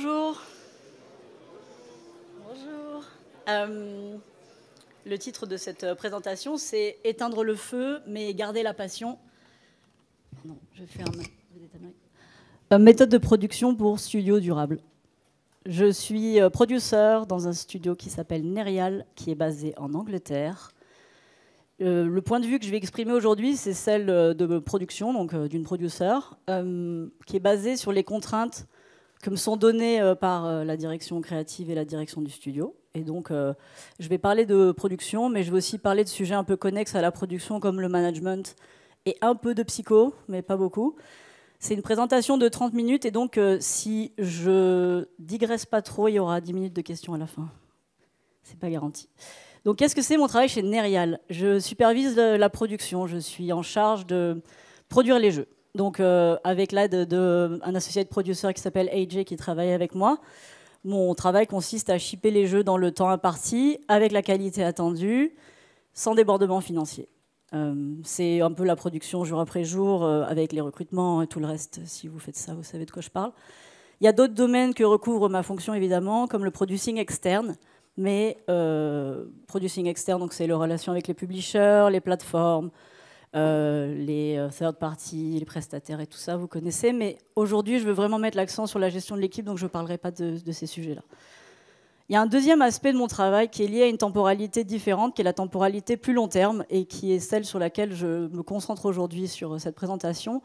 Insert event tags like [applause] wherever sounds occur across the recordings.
Bonjour. Bonjour. Euh, le titre de cette euh, présentation, c'est Éteindre le feu, mais garder la passion. je euh, méthode de production pour studio durable. Je suis produceur dans un studio qui s'appelle Nerial, qui est basé en Angleterre. le point de vue que je vais exprimer aujourd'hui, c'est celle de production, donc d'une produceur, qui est basée sur les contraintes que me sont données euh, par euh, la direction créative et la direction du studio. Et donc, euh, je vais parler de production, mais je vais aussi parler de sujets un peu connexes à la production, comme le management et un peu de psycho, mais pas beaucoup. C'est une présentation de 30 minutes, et donc, si je digresse pas trop, il y aura 10 minutes de questions à la fin. C'est pas garanti. Donc, qu'est-ce que c'est mon travail chez Nerial Je supervise la production, je suis en charge de produire les jeux. Donc, euh, avec l'aide d'un associé de producteur qui s'appelle AJ qui travaille avec moi, mon travail consiste à shipper les jeux dans le temps imparti, avec la qualité attendue, sans débordement financier. Euh, c'est un peu la production jour après jour, euh, avec les recrutements et tout le reste. Si vous faites ça, vous savez de quoi je parle. Il y a d'autres domaines que recouvre ma fonction, évidemment, comme le producing externe. Mais producing externe, c'est la relation avec les publishers, les plateformes, euh, les euh, third parties, les prestataires et tout ça, vous connaissez. Mais aujourd'hui, je veux vraiment mettre l'accent sur la gestion de l'équipe, donc je ne parlerai pas de, ces sujets-là. Il y a un deuxième aspect de mon travail qui est lié à une temporalité différente, qui est la temporalité plus long terme, et qui est celle sur laquelle je me concentre aujourd'hui sur cette présentation.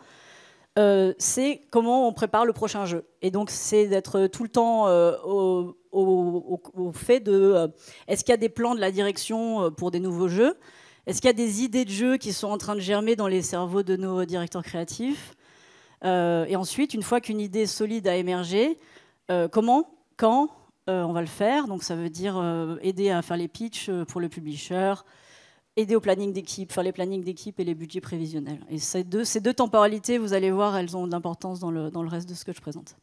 Euh, c'est comment on prépare le prochain jeu. Et donc, c'est d'être tout le temps au, fait de est-ce qu'il y a des plans de la direction pour des nouveaux jeux est-ce qu'il y a des idées de jeu qui sont en train de germer dans les cerveaux de nos directeurs créatifs euh, Et ensuite, une fois qu'une idée solide a émergé, euh, comment, quand euh, on va le faire Donc ça veut dire aider à faire les pitches pour le publisher, aider au planning d'équipe, faire les plannings d'équipe et les budgets prévisionnels. Et ces deux, temporalités, vous allez voir, elles ont de l'importance dans le, dans le reste de ce que je présente.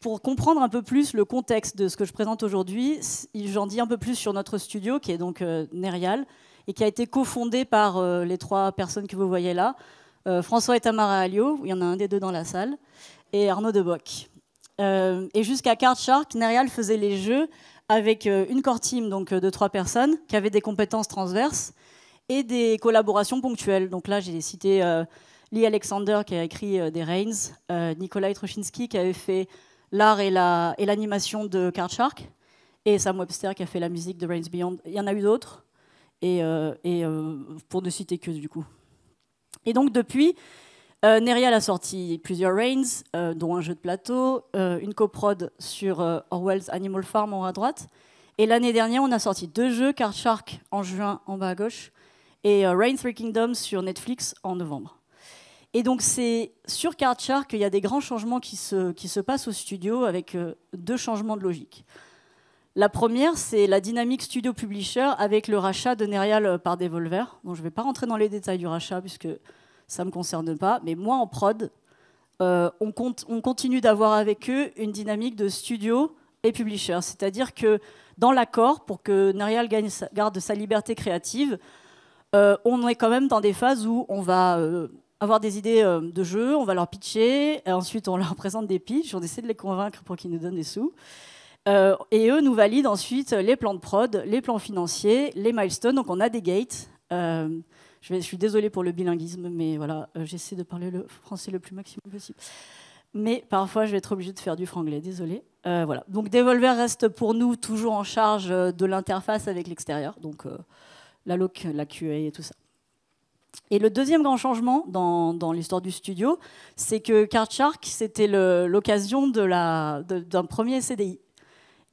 Pour comprendre un peu plus le contexte de ce que je présente aujourd'hui, j'en dis un peu plus sur notre studio, qui est donc Nerial et qui a été cofondé par euh, les trois personnes que vous voyez là, euh, François et Tamara Alliot, il y en a un des deux dans la salle, et Arnaud Deboc. Euh, et jusqu'à Card Shark, Nerial faisait les jeux avec une core team donc, de trois personnes qui avaient des compétences transverses et des collaborations ponctuelles. Donc là, j'ai cité Lee Alexander qui a écrit des Reigns, Nikolai Troshinsky qui avait fait l'art et l'animation de Card Shark, et Sam Webster qui a fait la musique de Reigns Beyond. Il y en a eu d'autres et, euh, euh, pour ne citer que du coup. Et donc depuis, euh, Nerial a sorti plusieurs Reigns, dont un jeu de plateau, une coprod sur Orwell's Animal Farm en haut à droite. Et l'année dernière, on a sorti deux jeux, Card Shark en juin en bas à gauche et Rain Three Kingdoms sur Netflix en novembre. Et donc c'est sur Card Shark qu'il y a des grands changements qui se, qui se passent au studio avec deux changements de logique. La première, c'est la dynamique studio-publisher avec le rachat de Nerial euh, par Devolver. je ne vais pas rentrer dans les détails du rachat puisque ça ne me concerne pas. Mais moi, en prod, euh, on, continue d'avoir avec eux une dynamique de studio et publisher. C'est-à-dire que dans l'accord, pour que Nerial garde sa liberté créative, euh, on est quand même dans des phases où on va avoir des idées de jeux, on va leur pitcher, et ensuite on leur [laughs] présente des pitches, on essaie de les convaincre pour qu'ils nous donnent des sous. Euh, et eux nous valident ensuite les plans de prod, les plans financiers, les milestones. Donc on a des gates. Euh, je, suis désolée pour le bilinguisme, mais voilà, euh, j'essaie de parler le français le plus maximum possible. Mais parfois, je vais être obligée de faire du franglais, désolée. voilà. Donc Devolver reste pour nous toujours en charge de l'interface avec l'extérieur, donc la look, la QA et tout ça. Et le deuxième grand changement dans, l'histoire du studio, c'est que Card Shark, c'était l'occasion d'un premier CDI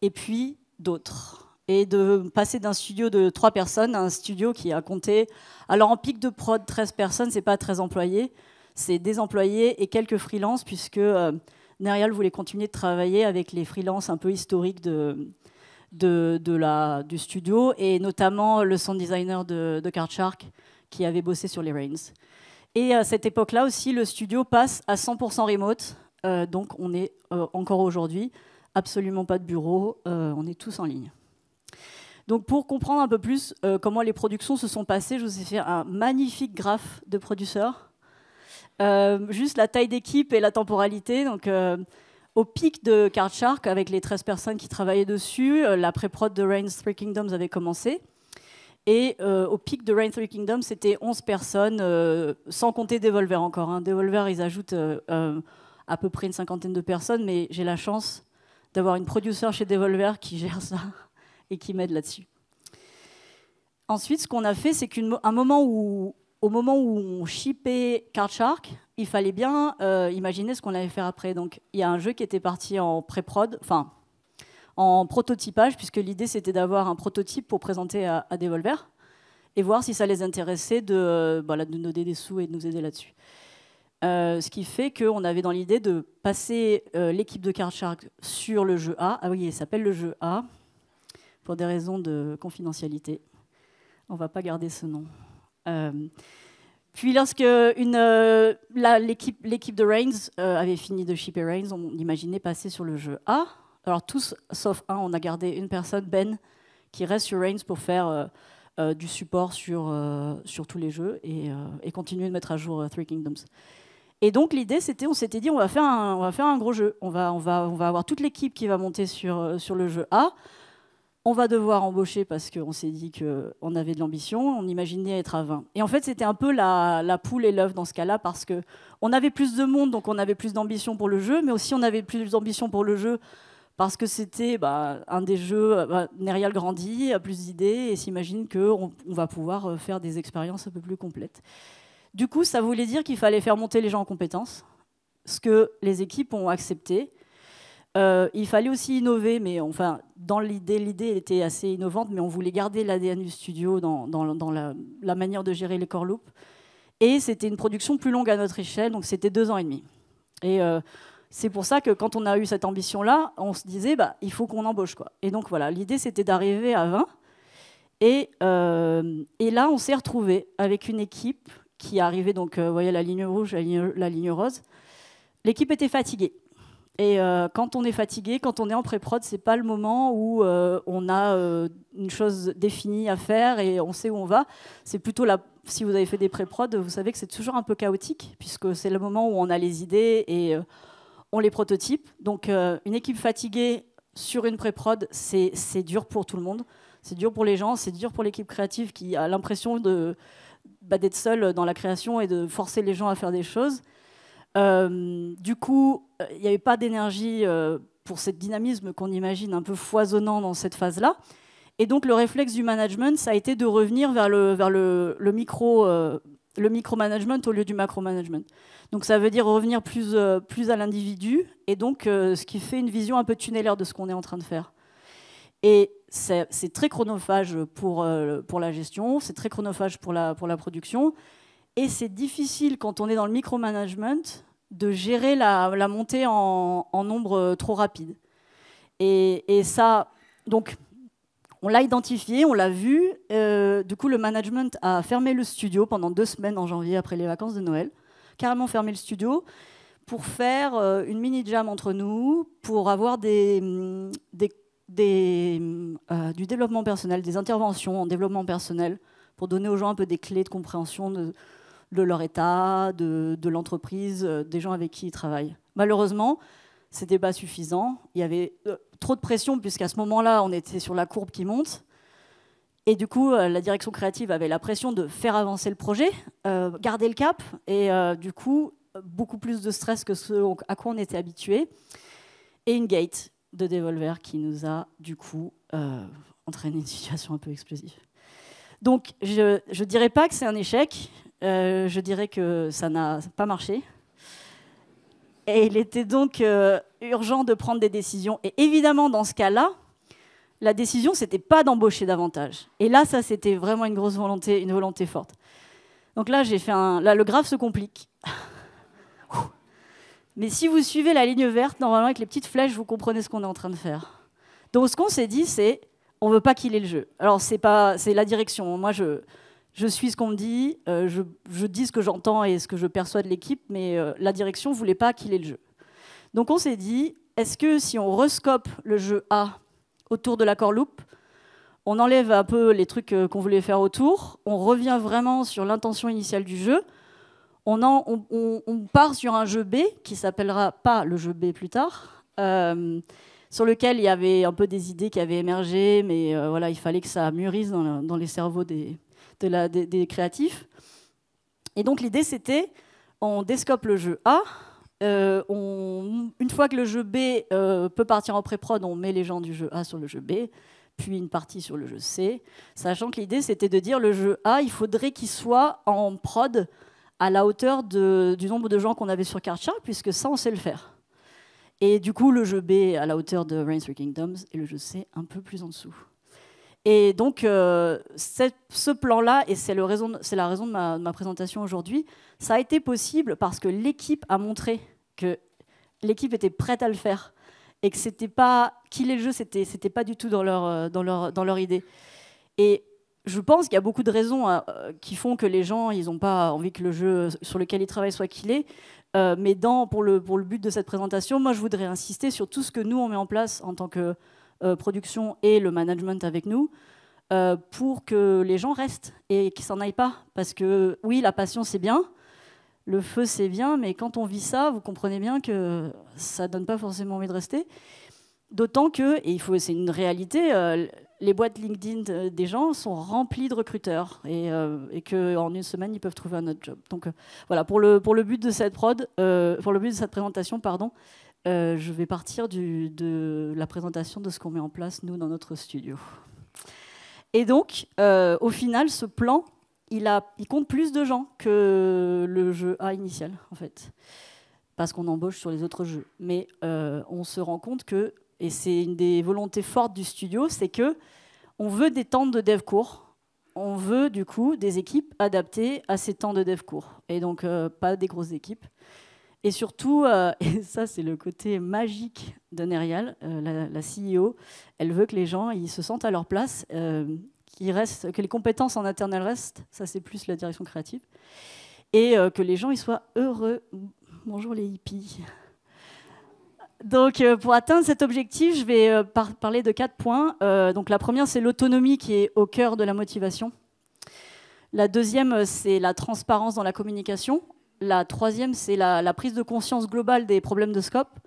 et puis d'autres. Et de passer d'un studio de 3 personnes à un studio qui a compté, alors en pic de prod, 13 personnes, c'est pas 13 employés, c'est des employés et quelques freelances, puisque euh, Nerial voulait continuer de travailler avec les freelances un peu historiques de, du studio, et notamment le sound designer de, de Card Shark, qui avait bossé sur les Reigns. Et à cette époque-là aussi, le studio passe à 100% remote, euh, donc on est euh, encore aujourd'hui absolument pas de bureau, euh, on est tous en ligne. Donc pour comprendre un peu plus euh, comment les productions se sont passées, je vous ai fait un magnifique graphe de producteurs. Euh, juste la taille d'équipe et la temporalité. Donc au pic de Card Shark, avec les 13 personnes qui travaillaient dessus, la pré-prod de Rain Three Kingdoms avait commencé. Et au pic de Rain Three Kingdoms, c'était 11 personnes, sans compter Devolver encore. Hein. Devolver, ils ajoutent à peu près une cinquantaine de personnes, mais j'ai la chance d'avoir une producer chez Devolver qui gère ça [laughs] et qui m'aide là-dessus. Ensuite, ce qu'on a fait, c'est qu'au moment où, au moment où on shippait Card Shark, il fallait bien euh, imaginer ce qu'on allait faire après. Donc, il y a un jeu qui était parti en pré-prod, enfin, en prototypage, puisque l'idée, c'était d'avoir un prototype pour présenter à, Devolver et voir si ça les intéressait de, euh, bah, de nous donner des sous et de nous aider là-dessus. Euh, ce qui fait qu'on avait dans l'idée de passer euh, l'équipe de Card Shark sur le jeu A. Ah oui, il s'appelle le jeu A, pour des raisons de confidentialité. On ne va pas garder ce nom. Euh, puis lorsque l'équipe de Reigns avait fini de shipper Reigns, on imaginait passer sur le jeu A. Alors tous, sauf un, on a gardé une personne, Ben, qui reste sur Reigns pour faire... du support sur, tous les jeux et continuer de mettre à jour Three Kingdoms. Et donc l'idée, c'était, on s'était dit, on va faire un, on va faire un gros jeu. On va, on va, on va avoir toute l'équipe qui va monter sur, euh, sur le jeu A. On va devoir embaucher parce qu'on s'est dit qu'on avait de l'ambition. On imaginait être à 20. Et en fait, c'était un peu la, la poule et l'œuf dans ce cas-là parce que on avait plus de monde, donc on avait plus d'ambition pour le jeu, mais aussi on avait plus d'ambition pour le jeu parce que c'était bah, un des jeux. Euh, bah, grandit, a plus d'idées et s'imagine qu'on on va pouvoir euh, faire des expériences un peu plus complètes. Du coup, ça voulait dire qu'il fallait faire monter les gens en compétences, ce que les équipes ont accepté. Euh, il fallait aussi innover, mais enfin, dans l'idée, l'idée était assez innovante, mais on voulait garder l'ADN du studio dans, la, manière de gérer les core loops. Et c'était une production plus longue à notre échelle, donc c'était deux ans et demi. Et euh, c'est pour ça que quand on a eu cette ambition-là, on se disait, bah, il faut qu'on embauche. Quoi. Et donc voilà, l'idée c'était d'arriver à 20. Et, euh, et là, on s'est retrouvé avec une équipe qui est arrivé, donc euh, vous voyez la ligne rouge, la ligne, rose. L'équipe était fatiguée. Et euh, quand on est fatigué, quand on est en pré-prod, c'est pas le moment où euh, on a une chose définie à faire et on sait où on va. C'est plutôt là si vous avez fait des pré-prod, vous savez que c'est toujours un peu chaotique puisque c'est le moment où on a les idées et on les prototype. Donc une équipe fatiguée sur une pré-prod, c'est dur pour tout le monde. C'est dur pour les gens, c'est dur pour l'équipe créative qui a l'impression de bah, d'être seul euh, dans la création et de forcer les gens à faire des choses. Euh, du coup, euh, il n'y avait pas d'énergie pour ce dynamisme qu'on imagine un peu foisonnant dans cette phase-là. Et donc, le réflexe du management, ça a été de revenir vers le, vers le, le micro. management au lieu du macro-management. Donc ça veut dire revenir plus, plus à l'individu et donc ce qui fait une vision un peu tunnelaire de ce qu'on est en train de faire. Et c'est très chronophage pour, euh, pour la gestion, c'est très chronophage pour la, pour la production. Et c'est difficile quand on est dans le micromanagement de gérer la, montée en, en, nombre euh, trop rapide. Et, et ça, donc, on l'a identifié, on l'a vu. Euh, du coup, le management a fermé le studio pendant deux semaines en janvier après les vacances de Noël. Carrément fermé le studio pour faire une mini jam entre nous, pour avoir des, des des, euh, du développement personnel, des interventions en développement personnel pour donner aux gens un peu des clés de compréhension de, leur état, de, l'entreprise, euh, des gens avec qui ils travaillent. Malheureusement, n'était pas suffisant. Il y avait euh, trop de pression puisqu'à ce moment-là, on était sur la courbe qui monte. Et du coup, la direction créative avait la pression de faire avancer le projet, garder le cap, et du coup, beaucoup plus de stress que ce à quoi on était habitué. Et une gate de Devolver qui nous a du coup euh, entraîné une situation un peu explosive. Donc je ne dirais pas que c'est un échec, euh, je dirais que ça n'a pas marché. Et il était donc euh, urgent de prendre des décisions. Et évidemment, dans ce cas-là, la décision, c'était pas d'embaucher davantage. Et là, ça, c'était vraiment une grosse volonté, une volonté forte. Donc là, j'ai fait un... Là, le graphe se complique. [laughs] Mais si vous suivez la ligne verte, normalement avec les petites flèches, vous comprenez ce qu'on est en train de faire. Donc ce qu'on s'est dit, c'est on veut pas qu'il ait le jeu. Alors c'est pas, c'est la direction. Moi je, je suis ce qu'on me dit, euh, je, dis ce que j'entends et ce que je perçois de l'équipe, mais euh, la direction voulait pas qu'il ait le jeu. Donc on s'est dit, est-ce que si on rescope le jeu A autour de l'accord loop, on enlève un peu les trucs euh, qu'on voulait faire autour, on revient vraiment sur l'intention initiale du jeu, on, part sur un jeu B, qui s'appellera pas le jeu B plus tard, euh, sur lequel il y avait un peu des idées qui avaient émergé, mais euh, voilà, il fallait que ça mûrisse dans, les cerveaux des, de la, des, créatifs. Et donc l'idée, c'était, on descope le jeu A, euh, une fois que le jeu B peut partir en pré-prod, on met les gens du jeu A sur le jeu B, puis une partie sur le jeu C, sachant que l'idée c'était de dire le jeu A, il faudrait qu'il soit en prod à la hauteur du nombre de gens qu'on avait sur Karcha, puisque ça, on sait le faire. Et du coup, le jeu B à la hauteur de rain Kingdoms et le jeu C un peu plus en dessous. Et donc, euh, ce plan-là, et c'est la raison de ma, présentation aujourd'hui, ça a été possible parce que l'équipe a montré que l'équipe était prête à le faire et que c'était pas est le jeux, c'était c'était pas du tout dans leur euh, dans leur idée. Et je pense qu'il y a beaucoup de raisons hein, euh, qui font que les gens, ils n'ont pas envie que le jeu sur lequel ils travaillent soit qu'il est. Euh, mais dans, pour, le, pour le but de cette présentation, moi, je voudrais insister sur tout ce que nous, on met en place en tant que euh, production et le management avec nous pour que les gens restent et qu'ils s'en aillent pas. Parce que oui, la passion, c'est bien, le feu, c'est bien, mais quand on vit ça, vous comprenez bien que ça donne pas forcément envie de rester. D'autant que, et il faut, c'est une réalité, les boîtes LinkedIn des gens sont remplies de recruteurs et, euh, qu'en une semaine, ils peuvent trouver un autre job. Donc euh, voilà, pour le, pour le but de cette prod, euh, pour le but de cette présentation, pardon, je vais partir de la présentation de ce qu'on met en place, nous, dans notre studio. Et donc, au final, ce plan, il, a, il compte plus de gens que le jeu A initial, en fait, parce qu'on embauche sur les autres jeux. Mais on se rend compte que et c'est une des volontés fortes du studio, c'est que on veut des temps de dev court. On veut du coup des équipes adaptées à ces temps de dev court, et donc euh, pas des grosses équipes. Et surtout, euh, [laughs] et ça c'est le côté magique de Nerial, euh, la, CEO, elle veut que les gens ils se sentent à leur place, restent, que les compétences en interne restent, ça c'est plus la direction créative, et que les gens ils soient heureux. Bonjour les hippies. Donc, euh, pour atteindre cet objectif, je vais euh, parler de quatre points. Euh, donc, la première, c'est l'autonomie qui est au cœur de la motivation. La deuxième, c'est la transparence dans la communication. La troisième, c'est la, la, prise de conscience globale des problèmes de scope.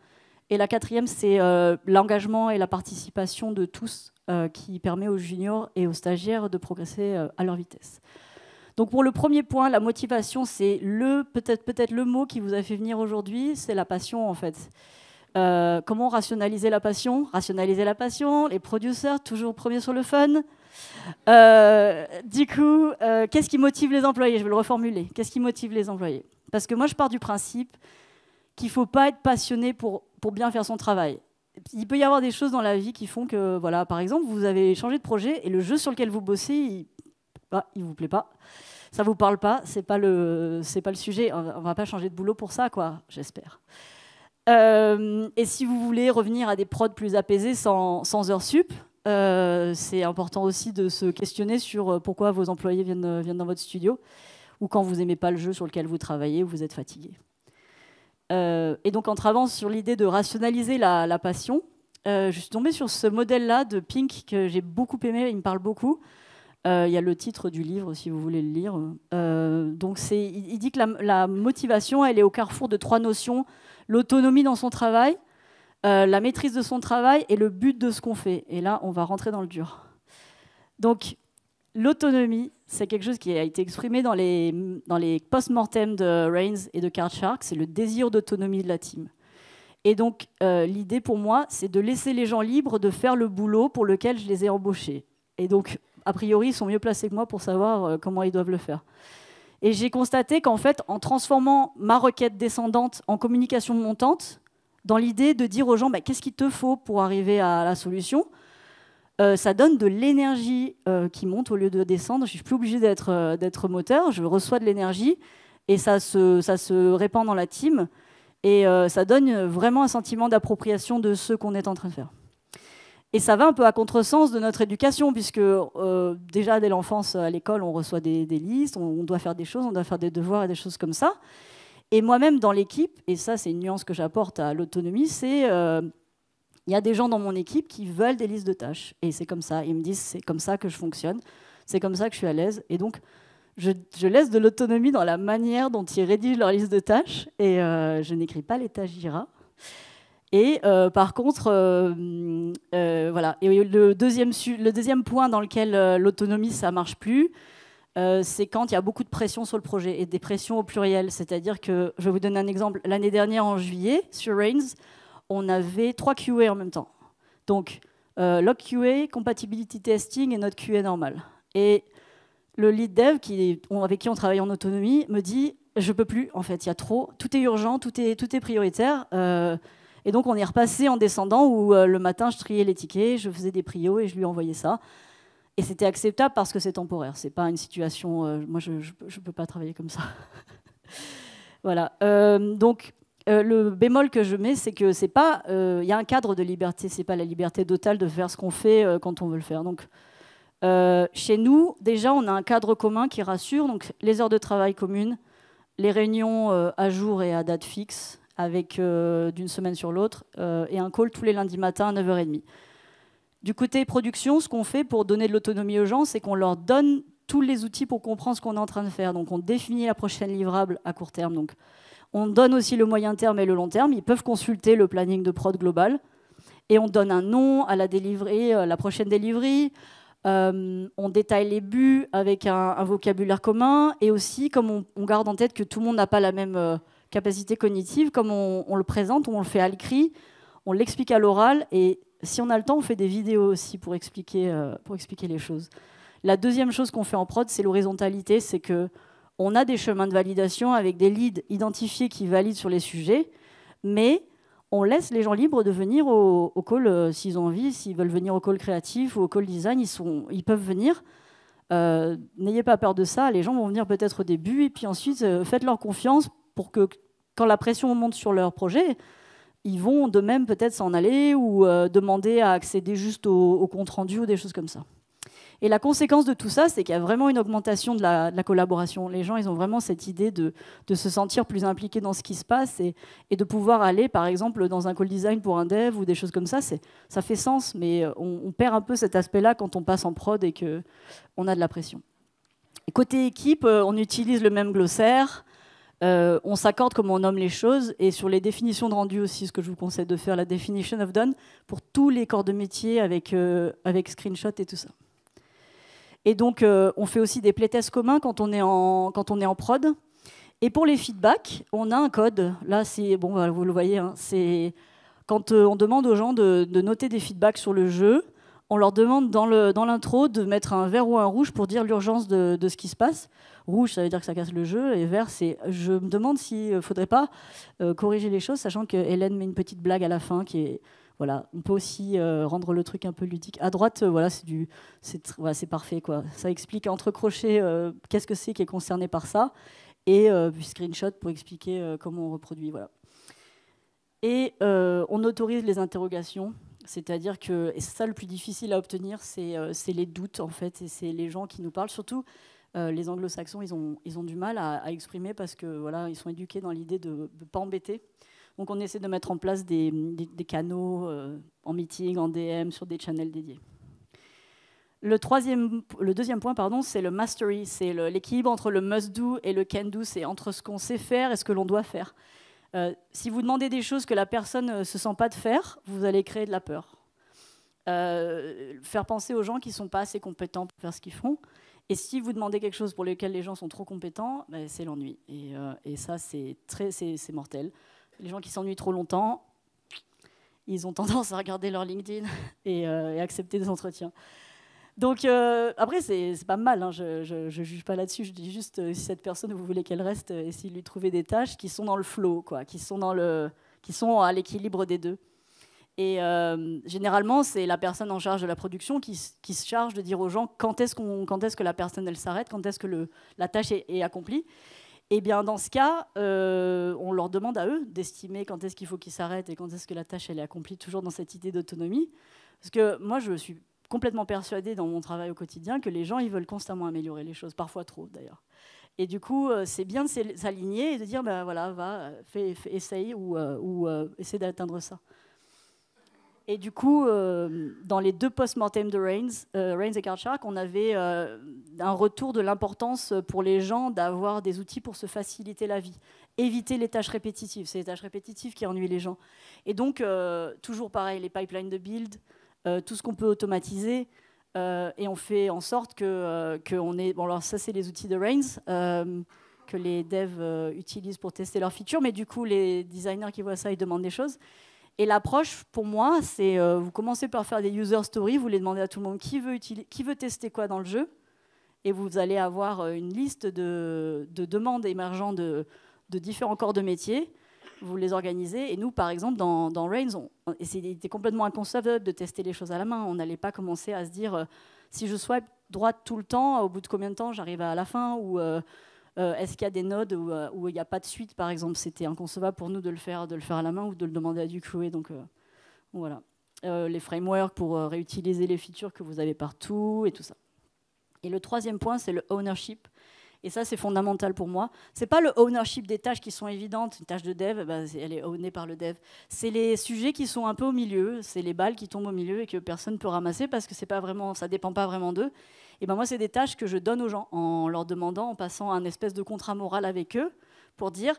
Et la quatrième, c'est l'engagement et la participation de tous qui permet aux juniors et aux stagiaires de progresser à leur vitesse. Donc pour le premier point, la motivation, c'est le peut-être peut-être le mot qui vous a fait venir aujourd'hui, c'est la passion en fait. Euh, comment rationaliser la passion Rationaliser la passion, les producteurs, toujours premiers sur le fun. Euh, du coup, euh, qu'est-ce qui motive les employés Je vais le reformuler. Qu'est-ce qui motive les employés Parce que moi, je pars du principe qu'il ne faut pas être passionné pour, bien faire son travail. Il peut y avoir des choses dans la vie qui font que, voilà, par exemple, vous avez changé de projet et le jeu sur lequel vous bossez, il ne bah, vous plaît pas ça ne vous parle pas, c'est pas le pas le sujet. On ne va pas changer de boulot pour ça, quoi. J'espère. Euh, et si vous voulez revenir à des prods plus apaisés sans, heures sup, euh, c'est important aussi de se questionner sur euh, pourquoi vos employés viennent, dans votre studio ou quand vous n'aimez pas le jeu sur lequel vous travaillez ou vous êtes fatigué. et donc en travaillant sur l'idée de rationaliser la, passion, je suis tombée sur ce modèle-là de Pink que j'ai beaucoup aimé, il me parle beaucoup. Il y a le titre du livre si vous voulez le lire. donc il, dit que la, la, motivation, elle est au carrefour de trois notions l'autonomie dans son travail, euh, la maîtrise de son travail et le but de ce qu'on fait. Et là, on va rentrer dans le dur. Donc, l'autonomie, c'est quelque chose qui a été exprimé dans les, dans les post-mortem de Reigns et de Card Shark, c'est le désir d'autonomie de la team. Et donc, euh, l'idée pour moi, c'est de laisser les gens libres de faire le boulot pour lequel je les ai embauchés. Et donc, a priori, ils sont mieux placés que moi pour savoir euh, comment ils doivent le faire. Et j'ai constaté qu'en fait, en transformant ma requête descendante en communication montante, dans l'idée de dire aux gens bah, qu'est-ce qu'il te faut pour arriver à la solution, euh, ça donne de l'énergie euh, qui monte au lieu de descendre. Je suis plus obligée euh, d'être moteur, je reçois de l'énergie et ça se, ça se répand dans la team et ça donne vraiment un sentiment d'appropriation de ce qu'on est en train de faire. Et ça va un peu à contresens de notre éducation, puisque euh, déjà dès l'enfance à l'école, on reçoit des, listes, on, doit faire des choses, on doit faire des devoirs et des choses comme ça. Et moi-même dans l'équipe, et ça c'est une nuance que j'apporte à l'autonomie, c'est euh, il y a des gens dans mon équipe qui veulent des listes de tâches. Et c'est comme ça, ils me disent c'est comme ça que je fonctionne, c'est comme ça que je suis à l'aise. Et donc je, laisse de l'autonomie dans la manière dont ils rédigent leur liste de tâches, et euh, je n'écris pas les tâches JIRA. Et euh, par contre, euh, euh, voilà. Et le deuxième, le deuxième point dans lequel l'autonomie ça marche plus, c'est quand il y a beaucoup de pression sur le projet et des pressions au pluriel. C'est-à-dire que, je vais vous donner un exemple. L'année dernière, en juillet, sur Rains, on avait trois QA en même temps. Donc, log QA, compatibility testing et notre QA normal. Et le lead dev qui, avec qui on travaille en autonomie me dit, je peux plus. En fait, il y a trop. Tout est urgent, tout tout est prioritaire. Et donc on est repassé en descendant où euh, le matin je triais les tickets, je faisais des prios et je lui envoyais ça. Et c'était acceptable parce que c'est temporaire. C'est pas une situation. Euh, moi je ne peux pas travailler comme ça. [laughs] voilà. Euh, donc le bémol que je mets, c'est que c'est pas. Il y a un cadre de liberté. C'est pas la liberté totale de faire ce qu'on fait quand on veut le faire. Donc chez nous, déjà, on a un cadre commun qui rassure. Donc les heures de travail communes, les réunions à jour et à date fixe, avec euh, d'une semaine sur l'autre, euh, et un call tous les lundis matin à 9h30. Du côté production, ce qu'on fait pour donner de l'autonomie aux gens, c'est qu'on leur donne tous les outils pour comprendre ce qu'on est en train de faire. Donc on définit la prochaine livrable à court terme. Donc on donne aussi le moyen terme et le long terme. Ils peuvent consulter le planning de prod global. Et on donne un nom à la délivrée, euh, la prochaine délivrée. on détaille les buts avec un, vocabulaire commun. Et aussi, comme on, garde en tête que tout le monde n'a pas la même capacité cognitive, comme on, le présente, on le fait à l'écrit, on l'explique à l'oral, et si on a le temps, on fait des vidéos aussi pour expliquer, euh, pour expliquer les choses. La deuxième chose qu'on fait en prod, c'est l'horizontalité, c'est que on a des chemins de validation avec des leads identifiés qui valident sur les sujets, mais on laisse les gens libres de venir au, call euh, s'ils ont envie, s'ils veulent venir au call créatif ou au call design, ils, sont, ils peuvent venir. Euh, n'ayez pas peur de ça, les gens vont venir peut-être au début, et puis ensuite, faites leur confiance, pour que quand la pression monte sur leur projet, ils vont de même peut-être s'en aller ou euh, demander à accéder juste au, compte rendu ou des choses comme ça. Et la conséquence de tout ça, c'est qu'il y a vraiment une augmentation de la, collaboration. Les gens, ils ont vraiment cette idée de, se sentir plus impliqués dans ce qui se passe et, de pouvoir aller, par exemple, dans un call design pour un dev ou des choses comme ça. Ça fait sens, mais euh, on, on perd un peu cet aspect-là quand on passe en prod et qu'on a de la pression. Côté équipe, euh, on utilise le même glossaire. Euh, on s'accorde comment on nomme les choses et sur les définitions de rendu aussi, ce que je vous conseille de faire, la definition of done pour tous les corps de métier avec, euh, avec screenshot et tout ça. Et donc, euh, on fait aussi des playtests communs quand on, est en, quand on est en prod. Et pour les feedbacks, on a un code. Là, c'est bon, vous le voyez, hein, c'est quand on demande aux gens de, noter des feedbacks sur le jeu, on leur demande dans l'intro de mettre un vert ou un rouge pour dire l'urgence de ce qui se passe rouge, ça veut dire que ça casse le jeu, et vert, c'est. Je me demande s'il ne euh, faudrait pas euh, corriger les choses, sachant que Hélène met une petite blague à la fin qui est. Voilà, on peut aussi euh, rendre le truc un peu ludique. À droite, voilà, c'est du, c'est parfait quoi. Ça explique entre crochets qu'est-ce que c'est qui est concerné par ça, et puis screenshot pour expliquer comment on reproduit. Voilà. Et on autorise les interrogations. C'est-à-dire que, et c'est ça le plus difficile à obtenir, c'est les doutes en fait, et c'est les gens qui nous parlent. Surtout, euh, les anglo-saxons, ils ont, du mal à, exprimer parce que voilà, ils sont éduqués dans l'idée de ne pas embêter. Donc on essaie de mettre en place des, canaux euh, en meeting, en DM, sur des channels dédiés. Le, troisième, le deuxième point, pardon, c'est le mastery, c'est l'équilibre entre le must-do et le can-do, c'est entre ce qu'on sait faire et ce que l'on doit faire. Euh, si vous demandez des choses que la personne ne se sent pas de faire, vous allez créer de la peur. faire penser aux gens qui ne sont pas assez compétents pour faire ce qu'ils font, et si vous demandez quelque chose pour lequel les gens sont trop compétents, ben c'est l'ennui. Et, euh, et, ça, c'est mortel. Les gens qui s'ennuient trop longtemps, ils ont tendance à regarder leur LinkedIn [laughs] euh, et, accepter des entretiens. Donc euh, après, c'est pas mal, hein. je ne juge pas là-dessus, je dis juste euh, si cette personne, vous voulez qu'elle reste, et s'il lui trouver des tâches qui sont dans le flow, quoi, qui sont, dans le, qui sont à l'équilibre des deux. Et euh, généralement, c'est la personne en charge de la production qui, se charge de dire aux gens quand est-ce, qu'on, quand est-ce que la personne elle s'arrête, quand est-ce que la tâche est, accomplie. Et bien dans ce cas, euh, on leur demande à eux d'estimer quand est-ce qu'il faut qu'ils s'arrêtent et quand est-ce que la tâche elle est accomplie, toujours dans cette idée d'autonomie. Parce que moi, je suis complètement persuadée dans mon travail au quotidien que les gens, ils veulent constamment améliorer les choses, parfois trop d'ailleurs. Et du coup, euh, c'est bien de s'aligner et de dire, ben voilà, va, fais, essaye ou, ou essaie d'atteindre ça. Et du coup, euh, dans les deux post-mortem de Reigns, euh, Reigns et Karchak, on avait euh, un retour de l'importance pour les gens d'avoir des outils pour se faciliter la vie, éviter les tâches répétitives. C'est les tâches répétitives qui ennuient les gens. Et donc, toujours pareil, les pipelines de build, tout ce qu'on peut automatiser. et on fait en sorte que, que on est. Bon, alors ça, c'est les outils de Reigns que les devs utilisent pour tester leurs features, mais du coup, les designers qui voient ça, ils demandent des choses. Et l'approche, pour moi, c'est euh, vous commencez par faire des user stories, vous les demandez à tout le monde qui veut, qui veut tester quoi dans le jeu, et vous allez avoir euh, une liste de, de demandes émergentes de, de, différents corps de métier. Vous les organisez. Et nous, par exemple, dans, dans Rains, on, c'était complètement inconcevable de tester les choses à la main. On n'allait pas commencer à se dire euh, si je swipe droite tout le temps, au bout de combien de temps j'arrive à la fin ou euh, est-ce qu'il y a des nodes euh, où, il n'y a pas de suite, par exemple C'était inconcevable pour nous de le faire, de le faire à la main ou de le demander à du QA. Donc euh, voilà. les frameworks pour réutiliser les features que vous avez partout et tout ça. Et le troisième point, c'est le ownership. Et ça, c'est fondamental pour moi. Ce n'est pas le ownership des tâches qui sont évidentes. Une tâche de dev, bah, elle est ownée par le dev. C'est les sujets qui sont un peu au milieu. C'est les balles qui tombent au milieu et que personne ne peut ramasser parce que c'est pas vraiment, ça dépend pas vraiment d'eux. Et ben moi, c'est des tâches que je donne aux gens en leur demandant, en passant un espèce de contrat moral avec eux pour dire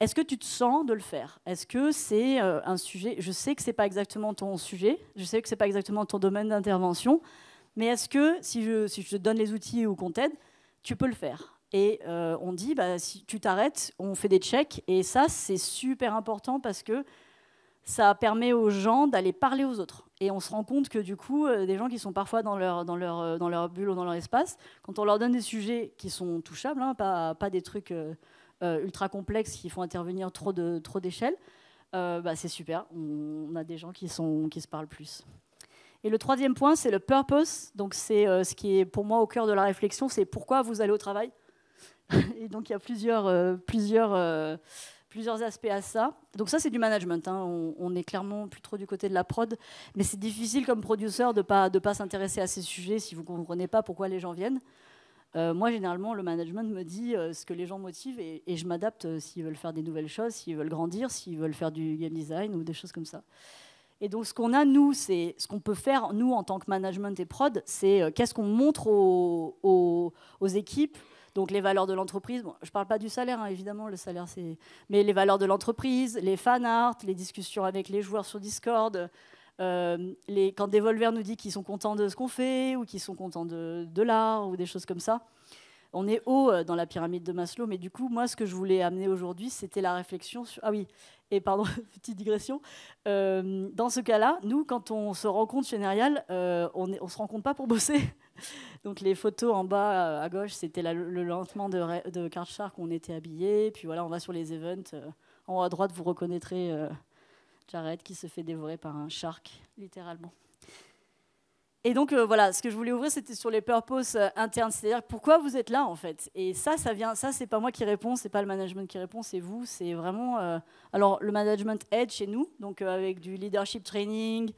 est-ce que tu te sens de le faire Est-ce que c'est euh, un sujet Je sais que c'est pas exactement ton sujet, je sais que c'est pas exactement ton domaine d'intervention, mais est-ce que si je, si je te donne les outils ou qu'on t'aide, tu peux le faire et euh, on dit, bah, si tu t'arrêtes, on fait des checks. Et ça, c'est super important parce que ça permet aux gens d'aller parler aux autres. Et on se rend compte que du coup, euh, des gens qui sont parfois dans leur, euh, dans, leur, bulle ou dans leur espace, quand on leur donne des sujets qui sont touchables, hein, pas, des trucs ultra complexes qui font intervenir trop d'échelles, trop bah, c'est super. On, a des gens qui, qui se parlent plus. Et le troisième point, c'est le purpose. Donc c'est ce qui est pour moi au cœur de la réflexion, c'est pourquoi vous allez au travail. [laughs] Et donc il y a plusieurs, euh, plusieurs, euh, plusieurs aspects à ça. Donc ça c'est du management, hein. on, on, est clairement plus trop du côté de la prod, mais c'est difficile comme producteur de ne pas, de pas s'intéresser à ces sujets si vous ne comprenez pas pourquoi les gens viennent. Euh, moi généralement le management me dit ce que les gens motivent et, je m'adapte s'ils veulent faire des nouvelles choses, s'ils veulent grandir, s'ils veulent faire du game design ou des choses comme ça. Et donc, ce qu'on a, nous, c'est ce qu'on peut faire, nous, en tant que management et prod, c'est qu'est-ce qu'on montre aux, aux, équipes donc les valeurs de l'entreprise, je ne parle pas du salaire, hein, évidemment, le salaire c'est... Mais les valeurs de l'entreprise, les fan art, les discussions avec les joueurs sur Discord, euh, les... quand Devolver nous dit qu'ils sont contents de ce qu'on fait ou qu'ils sont contents de, l'art ou des choses comme ça. On est haut euh, dans la pyramide de Maslow, mais du coup, moi, ce que je voulais amener aujourd'hui, c'était la réflexion sur... Ah oui, et pardon, [laughs] petite digression. Euh, dans ce cas-là, nous, quand on se rencontre chez Nerial, on ne on se rencontre pas pour bosser. [laughs] Donc les photos en bas euh, à gauche, c'était le lancement de, de Shark on était habillés. Puis voilà, on va sur les events. Euh, en haut à droite, vous reconnaîtrez euh, Jared qui se fait dévorer par un shark, littéralement. Et donc voilà, ce que je voulais ouvrir, c'était sur les purposes internes, c'est-à-dire pourquoi vous êtes là en fait. Et ça, ça vient, ça c'est pas moi qui réponds, c'est pas le management qui répond, c'est vous. C'est vraiment, alors le management aide chez nous, donc avec du leadership training,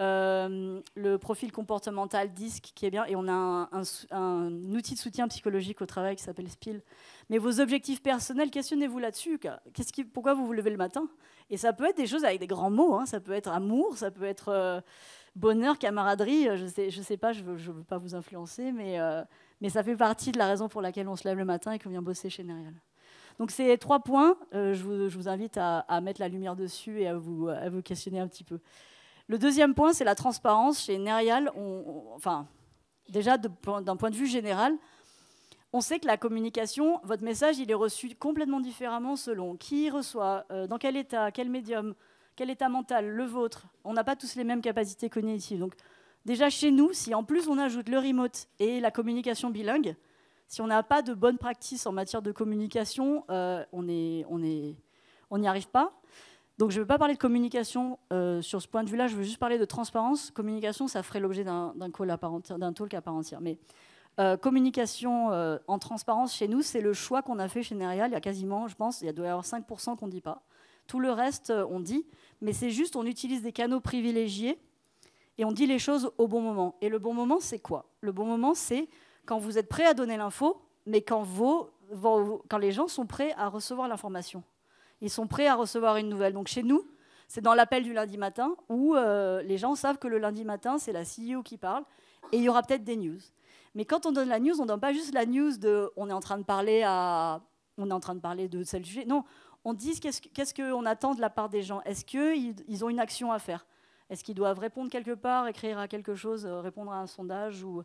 euh, le profil comportemental DISC qui est bien, et on a un, outil de soutien psychologique au travail qui s'appelle SPIL. Mais vos objectifs personnels, questionnez-vous là-dessus. quest pourquoi vous vous levez le matin Et ça peut être des choses avec des grands mots, hein. ça peut être amour, ça peut être euh, bonheur, camaraderie, euh, je ne sais, pas, je ne veux, pas vous influencer, mais, ça fait partie de la raison pour laquelle on se lève le matin et qu'on vient bosser chez Nerial. Donc ces trois points, je, vous, invite à, mettre la lumière dessus et à vous questionner un petit peu. Le deuxième point, c'est la transparence. Chez Nerial, enfin, déjà d'un point de vue général, on sait que la communication, votre message, il est reçu complètement différemment selon qui reçoit, euh, dans quel état, quel médium, quel état mental, le vôtre. On n'a pas tous les mêmes capacités cognitives. Donc, déjà chez nous, si en plus on ajoute le remote et la communication bilingue, si on n'a pas de bonnes pratique en matière de communication, euh, on n'y arrive pas. Donc je ne veux pas parler de communication euh, sur ce point de vue-là, je veux juste parler de transparence. Communication, ça ferait l'objet d'un talk à part entière. Mais euh, communication euh, en transparence chez nous, c'est le choix qu'on a fait chez Nerial. Il y a quasiment, je pense, il y a, doit y avoir 5% qu'on ne dit pas. Tout le reste, on dit, mais c'est juste, on utilise des canaux privilégiés et on dit les choses au bon moment. Et le bon moment, c'est quoi Le bon moment, c'est quand vous êtes prêt à donner l'info, mais quand les gens sont prêts à recevoir l'information ils sont prêts à recevoir une nouvelle. Donc chez nous, c'est dans l'appel du lundi matin où euh, les gens savent que le lundi matin, c'est la CEO qui parle et il y aura peut-être des news. Mais quand on donne la news, on ne donne pas juste la news de on est en train de parler à on est en train de parler de tel sujet. Non, on dit qu'est-ce qu'on attend de la part des gens. Est-ce qu'ils ont une action à faire Est-ce qu'ils doivent répondre quelque part, écrire à quelque chose, euh, répondre à un sondage ou...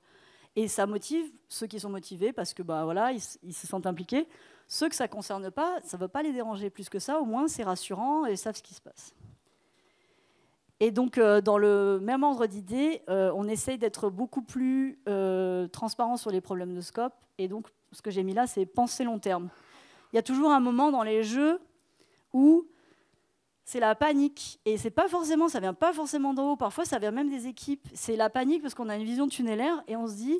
Et ça motive ceux qui sont motivés parce que bah, voilà, ils se sentent impliqués. Ceux que ça ne concerne pas, ça ne va pas les déranger plus que ça, au moins c'est rassurant et ils savent ce qui se passe. Et donc, euh, dans le même ordre d'idée, euh, on essaye d'être beaucoup plus euh, transparent sur les problèmes de scope. Et donc, ce que j'ai mis là, c'est penser long terme. Il y a toujours un moment dans les jeux où c'est la panique. Et c'est pas forcément, ça vient pas forcément d'en haut. Parfois, ça vient même des équipes. C'est la panique parce qu'on a une vision tunnelaire et on se dit,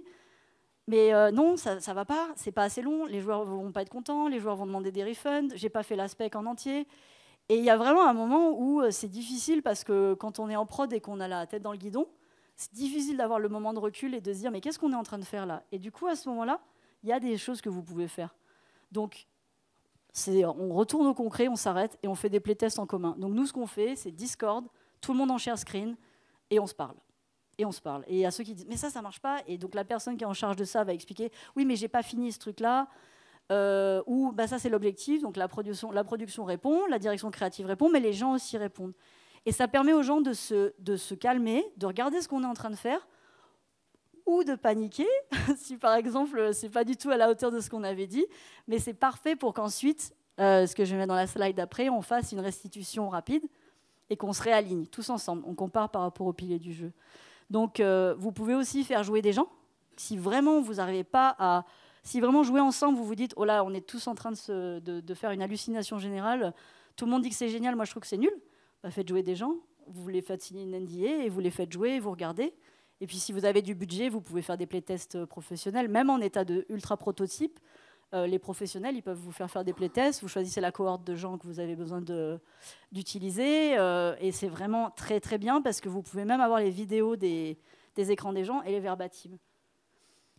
mais euh, non, ça ne va pas, c'est pas assez long, les joueurs ne vont pas être contents, les joueurs vont demander des refunds, j'ai pas fait l'aspect en entier. Et il y a vraiment un moment où euh, c'est difficile parce que quand on est en prod et qu'on a la tête dans le guidon, c'est difficile d'avoir le moment de recul et de se dire mais qu'est-ce qu'on est en train de faire là Et du coup, à ce moment-là, il y a des choses que vous pouvez faire. Donc, on retourne au concret, on s'arrête et on fait des playtests en commun. Donc nous, ce qu'on fait, c'est Discord, tout le monde en share screen et on se parle et on se parle. Et à ceux qui disent mais ça ça marche pas et donc la personne qui est en charge de ça va expliquer oui mais j'ai pas fini ce truc là. Euh, ou bah, ça c'est l'objectif, donc la production, la production répond, la direction créative répond, mais les gens aussi répondent. Et ça permet aux gens de se, de se calmer, de regarder ce qu'on est en train de faire, ou de paniquer, [laughs] si par exemple c'est pas du tout à la hauteur de ce qu'on avait dit, mais c'est parfait pour qu'ensuite, euh, ce que je mets dans la slide d'après on fasse une restitution rapide et qu'on se réaligne tous ensemble, on compare par rapport au pilier du jeu. Donc, euh, vous pouvez aussi faire jouer des gens. Si vraiment vous n'arrivez pas à. Si vraiment jouer ensemble, vous vous dites Oh là, on est tous en train de, faire une hallucination générale, tout le monde dit que c'est génial, moi je trouve que c'est nul. Bah, faites jouer des gens, vous les faites signer une NDA et vous les faites jouer et vous regardez. Et puis, si vous avez du budget, vous pouvez faire des playtests professionnels, même en état de ultra prototype. Euh, les professionnels, ils peuvent vous faire faire des playtests. Vous choisissez la cohorte de gens que vous avez besoin d'utiliser. Euh, et c'est vraiment très, très bien parce que vous pouvez même avoir les vidéos des, écrans des gens et les verbatims.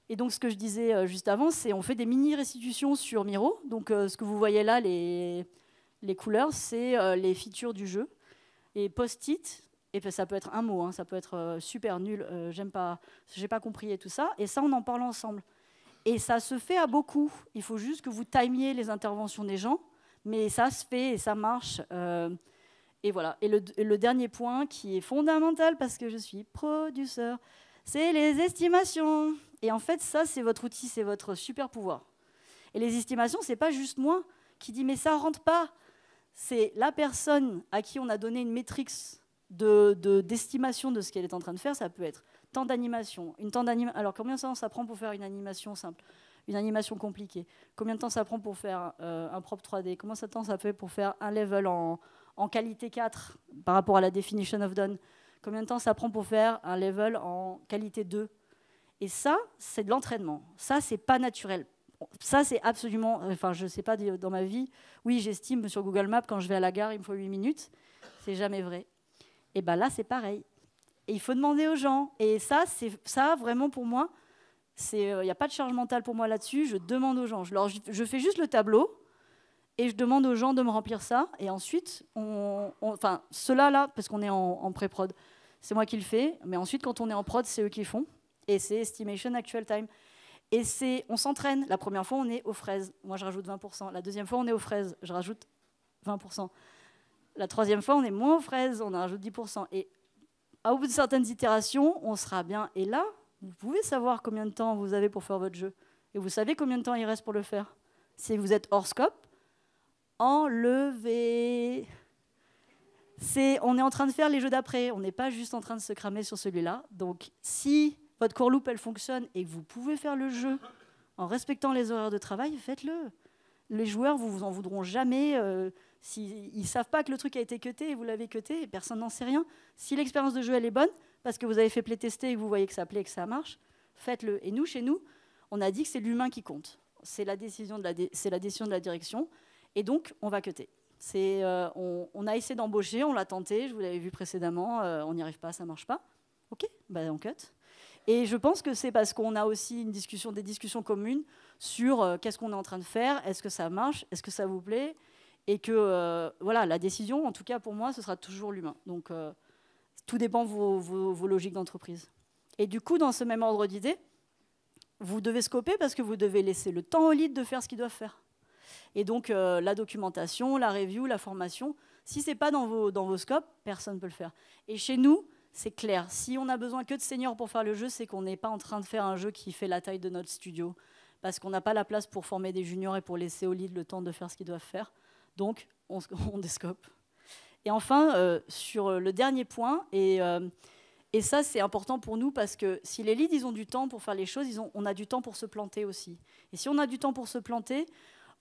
Et donc, ce que je disais euh, juste avant, c'est on fait des mini-restitutions sur Miro. Donc, ce que vous voyez là, les, les couleurs, c'est les features du jeu. Et post-it, et ben, ça peut être un mot, hein, ça peut être super nul, j'aime pas, j'ai pas compris tout ça. Et ça, on en parle ensemble. Et ça se fait à beaucoup. Il faut juste que vous timiez les interventions des gens, mais ça se fait et ça marche. Euh, et voilà. Et le, dernier point qui est fondamental parce que je suis produceur, c'est les estimations. Et en fait, ça, c'est votre outil, c'est votre super pouvoir. Et les estimations, c'est pas juste moi qui dis mais ça rentre pas. C'est la personne à qui on a donné une métrique d'estimation de, d'estimation de ce qu'elle est en train de faire. Ça peut être temps d'animation. Une temps d'animation. Alors combien de temps ça prend pour faire une animation simple Une animation compliquée Combien de temps ça prend pour faire euh, un propre 3D Combien de temps ça fait pour faire un level en, en qualité 4 par rapport à la definition of done Combien de temps ça prend pour faire un level en qualité 2 Et ça, c'est de l'entraînement. Ça, c'est pas naturel. Ça, c'est absolument. Enfin, je sais pas, dans ma vie, oui, j'estime sur Google Maps, quand je vais à la gare, il me faut 8 minutes. C'est jamais vrai. Et bien là, c'est pareil. Et il faut demander aux gens. Et ça, c'est ça vraiment pour moi. Il n'y euh, a pas de charge mentale pour moi là-dessus. Je demande aux gens. Je, fais juste le tableau et je demande aux gens de me remplir ça. Et ensuite, on, enfin, cela là, parce qu'on est en, pré-prod, c'est moi qui le fais. Mais ensuite, quand on est en prod, c'est eux qui font. Et c'est estimation actual time. Et c'est, on s'entraîne. La première fois, on est aux fraises. Moi, je rajoute 20%. La deuxième fois, on est aux fraises. Je rajoute 20%. La troisième fois, on est moins aux fraises. On en rajoute 10%. Au bout de certaines itérations, on sera bien. Et là, vous pouvez savoir combien de temps vous avez pour faire votre jeu. Et vous savez combien de temps il reste pour le faire. Si vous êtes hors scope, enlevez. C'est, on est en train de faire les jeux d'après. On n'est pas juste en train de se cramer sur celui-là. Donc, si votre loop elle fonctionne et que vous pouvez faire le jeu en respectant les horaires de travail, faites-le. Les joueurs vous vous en voudront jamais. Euh, S'ils ne savent pas que le truc a été cuté et vous l'avez cuté, personne n'en sait rien. Si l'expérience de jeu, elle est bonne, parce que vous avez fait playtester et que vous voyez que ça plaît et que ça marche, faites-le. Et nous, chez nous, on a dit que c'est l'humain qui compte. C'est la, décision de la, direction. Et donc, on va cuter. Euh, on, a essayé d'embaucher, on l'a tenté, je vous l'avais vu précédemment, euh, on n'y arrive pas, ça ne marche pas. Ok, bah, on cut. Et je pense que c'est parce qu'on a aussi une discussion, des discussions communes sur euh, qu'est-ce qu'on est en train de faire, est-ce que ça marche, est-ce que ça vous plaît, et que euh, voilà, la décision, en tout cas pour moi, ce sera toujours l'humain. Donc euh, tout dépend vos, vos, logiques d'entreprise. Et du coup, dans ce même ordre d'idée, vous devez scoper parce que vous devez laisser le temps au lead de faire ce qu'ils doivent faire. Et donc euh, la documentation, la review, la formation, si ce n'est pas dans vos, dans vos scopes, personne ne peut le faire. Et chez nous, c'est clair. Si on a besoin que de seniors pour faire le jeu, c'est qu'on n'est pas en train de faire un jeu qui fait la taille de notre studio. Parce qu'on n'a pas la place pour former des juniors et pour laisser au lead le temps de faire ce qu'ils doivent faire. Donc, [laughs] on, descope. Et enfin, euh, sur le dernier point, euh, et, ça c'est important pour nous parce que si les leads ils ont du temps pour faire les choses, on a du temps pour se planter aussi. Et si on a du temps pour se planter,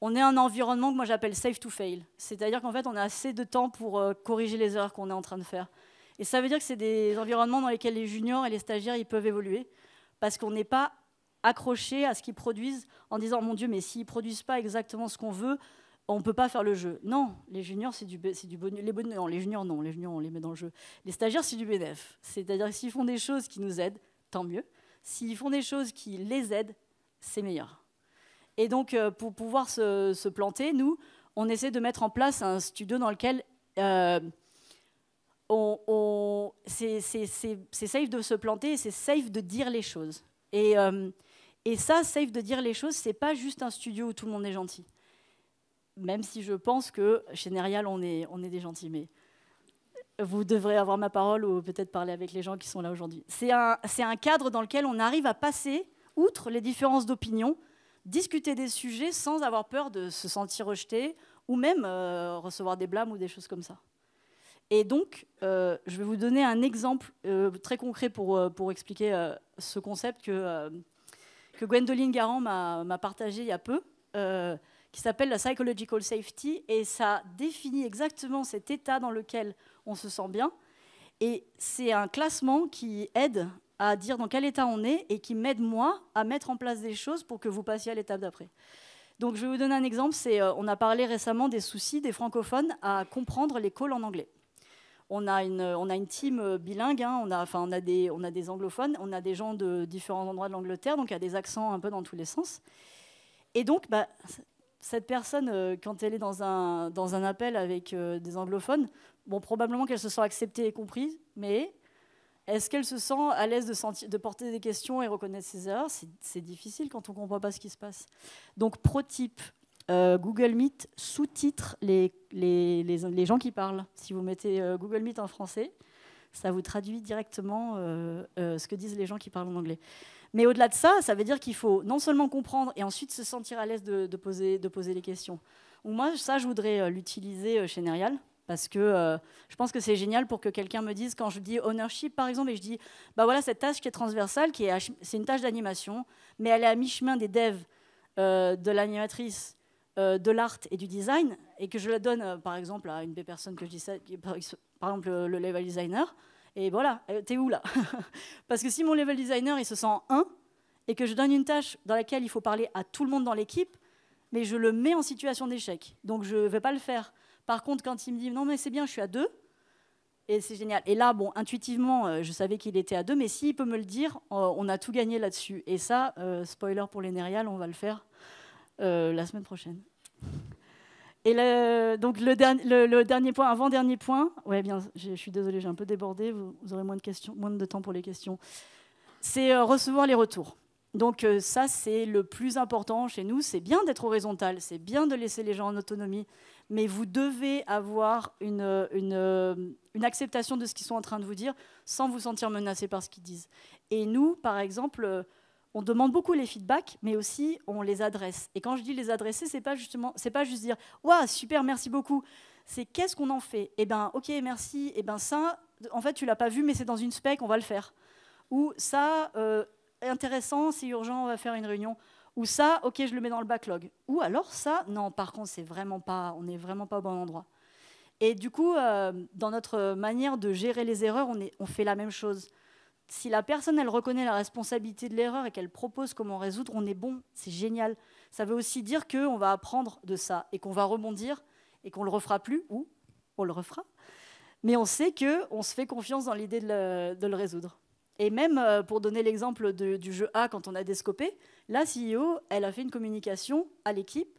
on est un environnement que moi j'appelle safe to fail. C'est-à-dire qu'en fait, on a assez de temps pour euh, corriger les erreurs qu'on est en train de faire. Et ça veut dire que c'est des environnements dans lesquels les juniors et les stagiaires ils peuvent évoluer parce qu'on n'est pas accroché à ce qu'ils produisent en disant mon Dieu, mais s'ils produisent pas exactement ce qu'on veut, on ne peut pas faire le jeu. Non, les juniors, c'est du, du Les les juniors, non, les juniors, on les met dans le jeu. Les stagiaires, c'est du bénéf. C'est-à-dire que s'ils font des choses qui nous aident, tant mieux. S'ils font des choses qui les aident, c'est meilleur. Et donc, euh, pour pouvoir se, planter, nous, on essaie de mettre en place un studio dans lequel euh, c'est safe de se planter et c'est safe de dire les choses. Et, euh, ça, safe de dire les choses, n'est pas juste un studio où tout le monde est gentil même si je pense que chez Nerial, on est, on est des gentils, mais vous devrez avoir ma parole ou peut-être parler avec les gens qui sont là aujourd'hui. C'est un, cadre dans lequel on arrive à passer outre les différences d'opinion, discuter des sujets sans avoir peur de se sentir rejeté ou même euh, recevoir des blâmes ou des choses comme ça. Et donc, euh, je vais vous donner un exemple euh, très concret pour, pour expliquer ce concept que, que Gwendoline Garand m'a partagé il y a peu qui s'appelle la psychological safety, et ça définit exactement cet état dans lequel on se sent bien. Et c'est un classement qui aide à dire dans quel état on est et qui m'aide moi à mettre en place des choses pour que vous passiez à l'étape d'après. Donc je vais vous donner un exemple, c'est euh, on a parlé récemment des soucis des francophones à comprendre les en anglais. On a une, on a une team euh, bilingue, hein, on, a, enfin, on, a des, on a des anglophones, on a des gens de différents endroits de l'Angleterre, donc il y a des accents un peu dans tous les sens. Et donc, bah, cette personne, euh, quand elle est dans un, dans un appel avec euh, des anglophones, bon, probablement qu'elle se sent acceptée et comprise, mais est-ce qu'elle se sent à l'aise de, porter des questions et reconnaître ses erreurs C'est difficile quand on ne comprend pas ce qui se passe. Donc, pro euh, Google Meet sous-titre les, gens qui parlent. Si vous mettez Google Meet en français, ça vous traduit directement ce que disent les gens qui parlent en anglais. Mais au-delà de ça, ça veut dire qu'il faut non seulement comprendre et ensuite se sentir à l'aise de, de, poser, les questions. moi, ça, je voudrais euh, l'utiliser euh, chez Nerial parce que euh, je pense que c'est génial pour que quelqu'un me dise quand je dis ownership par exemple et je dis bah voilà cette tâche qui est transversale qui est c'est une tâche d'animation mais elle est à mi-chemin des devs de l'animatrice de l'art et du design et que je la donne par exemple à une des personnes que je dis ça par exemple le level designer et voilà, euh, t'es où là [laughs] Parce que si mon level designer, il se sent un, et que je donne une tâche dans laquelle il faut parler à tout le monde dans l'équipe, mais je le mets en situation d'échec. Donc je ne vais pas le faire. Par contre, quand il me dit non mais c'est bien, je suis à deux, et c'est génial. Et là, bon, intuitivement, euh, je savais qu'il était à deux, mais s'il peut me le dire, euh, on a tout gagné là-dessus. Et ça, spoiler pour les on va le faire la semaine prochaine. Et donc le, dernier point, avant-dernier point, ouais, bien, je suis désolée, j'ai un peu débordé, vous, aurez moins de, questions, moins de temps pour les questions, c'est euh, recevoir les retours. Donc euh, ça, c'est le plus important chez nous, c'est bien d'être horizontal, c'est bien de laisser les gens en autonomie, mais vous devez avoir une, une, euh, une acceptation de ce qu'ils sont en train de vous dire sans vous sentir menacé par ce qu'ils disent. Et nous, par exemple on demande beaucoup les feedbacks, mais aussi on les adresse. Et quand je dis les adresser, c'est pas justement, c'est pas juste dire waouh super, merci beaucoup. C'est qu'est-ce qu'on en fait Eh ben ok, merci. Eh ben ça, en fait tu l'as pas vu, mais c'est dans une spec, on va le faire. Ou ça, euh, intéressant, c'est urgent, on va faire une réunion. Ou ça, ok, je le mets dans le backlog. Ou alors ça, non, par contre, c'est vraiment pas, on n'est vraiment pas au bon endroit. Et du coup, euh, dans notre manière de gérer les erreurs, on fait la même chose si la personne, elle reconnaît la responsabilité de l'erreur et qu'elle propose comment résoudre, on est bon, c'est génial. Ça veut aussi dire qu'on va apprendre de ça et qu'on va rebondir et qu'on ne le refera plus ou on le refera. Mais on sait qu'on se fait confiance dans l'idée de, le résoudre. Et même euh, pour donner l'exemple du jeu A quand on a descopé, la CEO, elle a fait une communication à l'équipe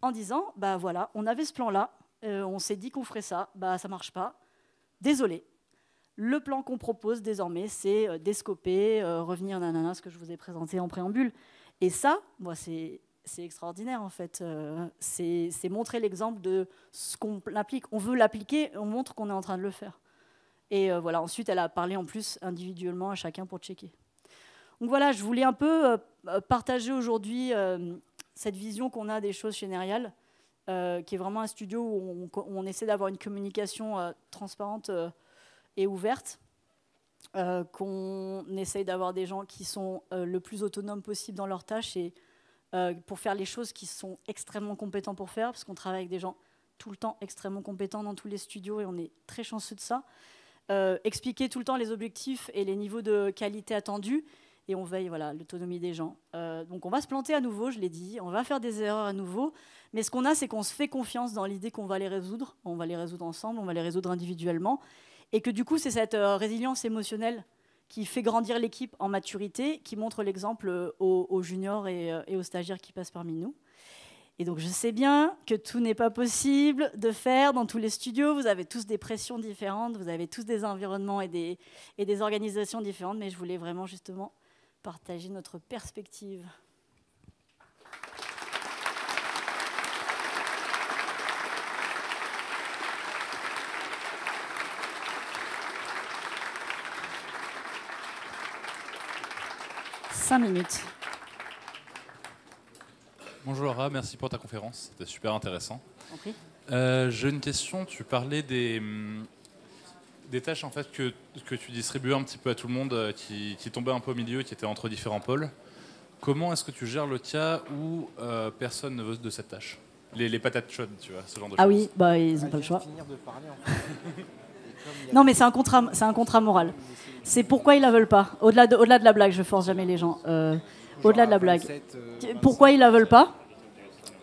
en disant, bah voilà, on avait ce plan-là, euh, on s'est dit qu'on ferait ça, bah ça marche pas, désolé, le plan qu'on propose désormais, c'est euh, d'escoper, euh, revenir, nanana, ce que je vous ai présenté en préambule. Et ça, moi, c'est extraordinaire, en fait. Euh, c'est montrer l'exemple de ce qu'on applique. On veut l'appliquer, on montre qu'on est en train de le faire. Et voilà, ensuite, elle a parlé en plus individuellement à chacun pour checker. Donc voilà, je voulais un peu partager aujourd'hui cette vision qu'on a des choses chez Nérial, qui est vraiment un studio où on essaie d'avoir une communication transparente et ouverte, euh, qu'on essaye d'avoir des gens qui sont euh, le plus autonomes possible dans leurs tâches et euh, pour faire les choses qui sont extrêmement compétents pour faire, parce qu'on travaille avec des gens tout le temps extrêmement compétents dans tous les studios et on est très chanceux de ça. expliquer tout le temps les objectifs et les niveaux de qualité attendus et on veille voilà l'autonomie des gens. donc on va se planter à nouveau, je l'ai dit, on va faire des erreurs à nouveau, mais ce qu'on a c'est qu'on se fait confiance dans l'idée qu'on va les résoudre, on va les résoudre ensemble, on va les résoudre individuellement, et que du coup, c'est cette euh, résilience émotionnelle qui fait grandir l'équipe en maturité, qui montre l'exemple euh, aux, juniors euh, et, aux stagiaires qui passent parmi nous. Et donc je sais bien que tout n'est pas possible de faire dans tous les studios, vous avez tous des pressions différentes, vous avez tous des environnements et des, et des organisations différentes, mais je voulais vraiment justement partager notre perspective. 5 minutes. Bonjour Laura, merci pour ta conférence, c'était super intéressant. Euh, j'ai une question, tu parlais des, hum, des tâches en fait que, que, tu distribuais un petit peu à tout le monde euh, qui, tombaient un peu au milieu, qui étaient entre différents pôles. Comment est-ce que tu gères le cas où euh, personne ne veut de cette tâche les, patates chaudes, tu vois, ce genre de choses. Ah oui, bah, ils n'ont pas le choix. Non, mais c'est un contrat, c'est un contrat moral. C'est pourquoi ils la veulent pas. Au-delà de, au-delà de la blague, je force jamais les gens. Euh, au-delà de la blague. Euh, pourquoi ils la veulent pas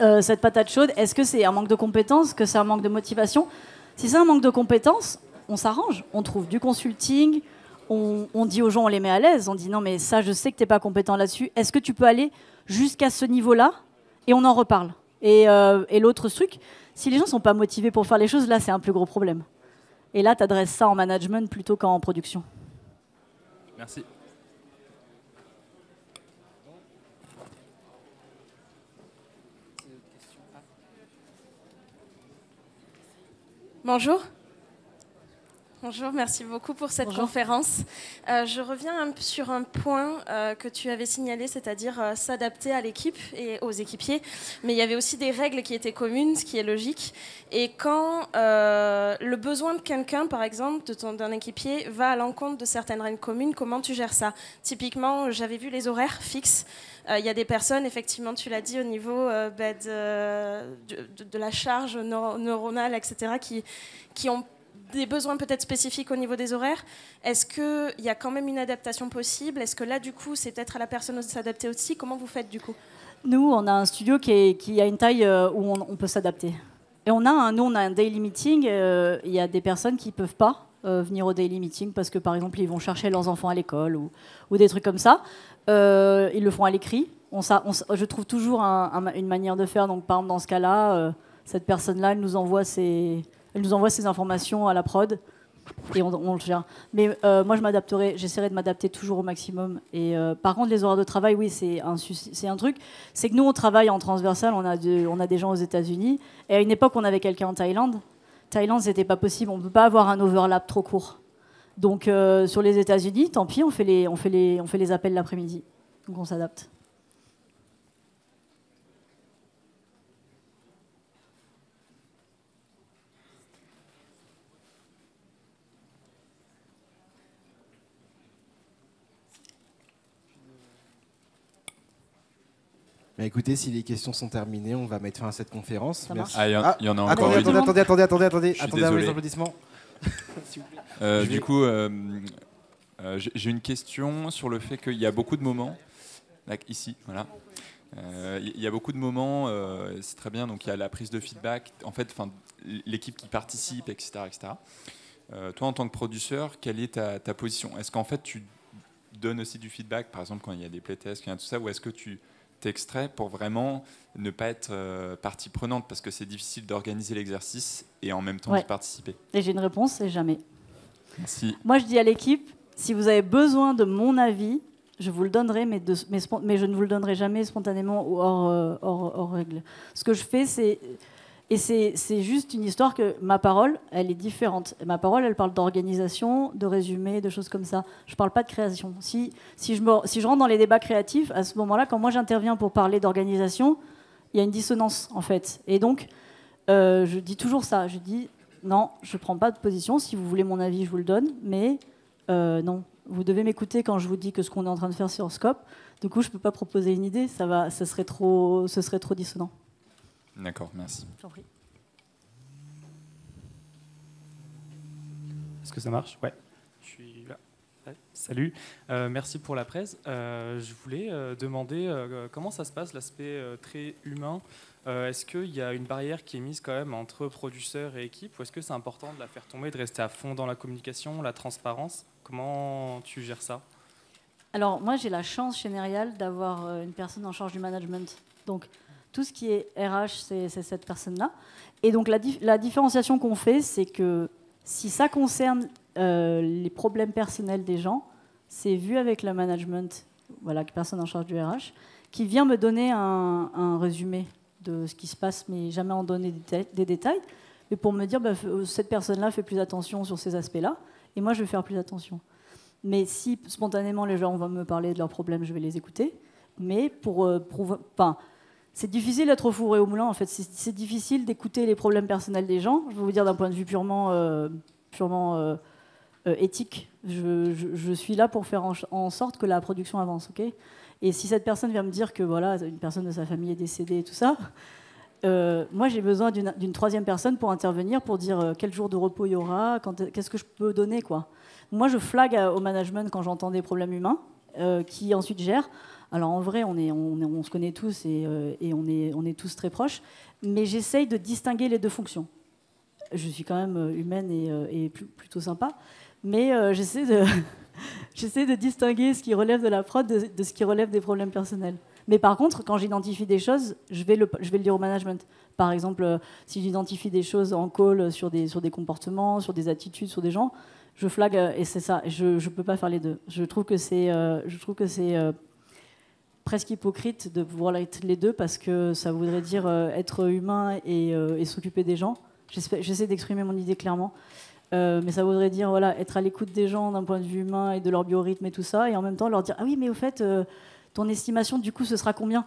euh, cette patate chaude Est-ce que c'est un manque de compétences Que c'est un manque de motivation Si c'est un manque de compétences, on s'arrange. On trouve du consulting. On, dit aux gens, on les met à l'aise. On dit non, mais ça, je sais que t'es pas compétent là-dessus. Est-ce que tu peux aller jusqu'à ce niveau-là Et on en reparle. Et, et l'autre truc, si les gens sont pas motivés pour faire les choses, là, c'est un plus gros problème. Et là, tu adresses ça en management plutôt qu'en production. Merci. Bonjour. Bonjour, merci beaucoup pour cette conférence. Euh, je reviens sur un point euh, que tu avais signalé, c'est-à-dire euh, s'adapter à l'équipe et aux équipiers. Mais il y avait aussi des règles qui étaient communes, ce qui est logique. Et quand le besoin de quelqu'un, par exemple, d'un équipier, va à l'encontre de certaines règles communes, comment tu gères ça Typiquement, j'avais vu les horaires fixes. Il y a des personnes, effectivement, tu l'as dit, au niveau bah, de, la charge neuronale, etc., qui ont des besoins peut-être spécifiques au niveau des horaires. Est-ce qu'il y a quand même une adaptation possible Est-ce que là, du coup, c'est peut-être à la personne de s'adapter aussi Comment vous faites, du coup Nous, on a un studio qui, a une taille euh, où on, peut s'adapter. Et on a un, nous, on a un daily meeting. Euh, il y a des personnes qui ne peuvent pas euh, venir au daily meeting parce que, par exemple, ils vont chercher leurs enfants à l'école ou, des trucs comme ça. ils le font à l'écrit. je trouve toujours une manière de faire. Donc, par exemple, dans ce cas-là, cette personne-là, elle nous envoie ses elle nous envoie ces informations à la prod et on, le gère. Mais euh, moi, je m'adapterai, j'essaierai de m'adapter toujours au maximum. Et euh, par contre, les horaires de travail, oui, c'est un, truc. C'est que nous, on travaille en transversal, on a, des gens aux États-Unis. Et à une époque, on avait quelqu'un en Thaïlande. Thaïlande, c'était pas possible, on peut pas avoir un overlap trop court. Donc euh, sur les États-Unis, tant pis, on fait les, on fait les appels l'après-midi. Donc on s'adapte. Bah, écoutez, si les questions sont terminées, on va mettre fin à cette conférence. Merci. Ah, il y, en a ah, encore attendez, une. Attendez, attendez, attendez, attendez, attendez les applaudissements. [laughs] vous plaît. Euh, du coup, euh, euh, j'ai une question sur le fait qu'il y a beaucoup de moments, ici, voilà. Il y a beaucoup de moments, c'est très bien. Donc il y a la prise de feedback, en fait, l'équipe qui participe, etc., etc. toi, en tant que producteur, quelle est ta, ta position Est-ce qu'en fait tu donnes aussi du feedback, par exemple quand il y a des playtests, quand il y a tout ça, ou est-ce que tu extrait pour vraiment ne pas être euh, partie prenante parce que c'est difficile d'organiser l'exercice et en même temps de participer. Et j'ai une réponse, c'est jamais. Moi, je dis à l'équipe, si vous avez besoin de mon avis, je vous le donnerai, mais, je ne vous le donnerai jamais spontanément ou hors, euh, hors règle. Ce que je fais, c'est et c'est juste une histoire que ma parole, elle est différente. Ma parole, elle parle d'organisation, de résumé, de choses comme ça. Je ne parle pas de création. Si, je rentre dans les débats créatifs, à ce moment-là, quand moi j'interviens pour parler d'organisation, il y a une dissonance, en fait. Et donc, euh, je dis toujours ça. Je dis, non, je ne prends pas de position. Si vous voulez mon avis, je vous le donne. Mais euh, non, vous devez m'écouter quand je vous dis que ce qu'on est en train de faire sur Scope, du coup, je ne peux pas proposer une idée. Ça, va, ça serait trop, ce serait trop dissonant. D'accord, merci. Est-ce que ça marche Ouais, je suis là. Salut, euh, merci pour la presse. Euh, je voulais euh, demander comment ça se passe l'aspect très humain. est-ce qu'il y a une barrière qui est mise quand même entre producteurs et équipe ou est-ce que c'est important de la faire tomber, de rester à fond dans la communication, la transparence Comment tu gères ça Alors moi j'ai la chance chez d'avoir une personne en charge du management. Donc tout ce qui est RH, c'est cette personne-là. Et donc la, la différenciation qu'on fait, c'est que si ça concerne euh, les problèmes personnels des gens, c'est vu avec le management, voilà, personne en charge du RH, qui vient me donner un, résumé de ce qui se passe, mais jamais en donner des détails, mais pour me dire, bah, euh, cette personne-là fait plus attention sur ces aspects-là, et moi je vais faire plus attention. Mais si spontanément les gens vont me parler de leurs problèmes, je vais les écouter. Mais pour euh, enfin, c'est difficile d'être fourré au moulin, en fait. C'est difficile d'écouter les problèmes personnels des gens. Je vais vous dire d'un point de vue purement, euh, purement euh, euh, éthique. Je, suis là pour faire en, sorte que la production avance, ok Et si cette personne vient me dire que voilà, une personne de sa famille est décédée et tout ça, moi j'ai besoin d'une troisième personne pour intervenir, pour dire quel jour de repos il y aura, qu'est-ce que je peux donner, quoi. Moi je flague au management quand j'entends des problèmes humains, qui ensuite gèrent. Alors en vrai, on, se connaît tous et, euh, on, est, tous très proches, mais j'essaye de distinguer les deux fonctions. Je suis quand même euh, humaine et, euh, plutôt sympa, mais [laughs] j'essaie de, distinguer ce qui relève de la prod de, ce qui relève des problèmes personnels. Mais par contre, quand j'identifie des choses, je vais, le, dire au management. Par exemple, si j'identifie des choses en call sur des, sur des comportements, sur des attitudes, sur des gens, je flague et c'est ça. Je ne peux pas faire les deux. Je trouve que c'est presque hypocrite de pouvoir être les deux parce que ça voudrait dire euh, être humain euh, et, s'occuper des gens. J'essaie d'exprimer mon idée clairement. Euh, mais ça voudrait dire voilà, être à l'écoute des gens d'un point de vue humain et de leur biorhythme et tout ça, et en même temps leur dire ah oui, mais au fait, ton estimation du coup, ce sera combien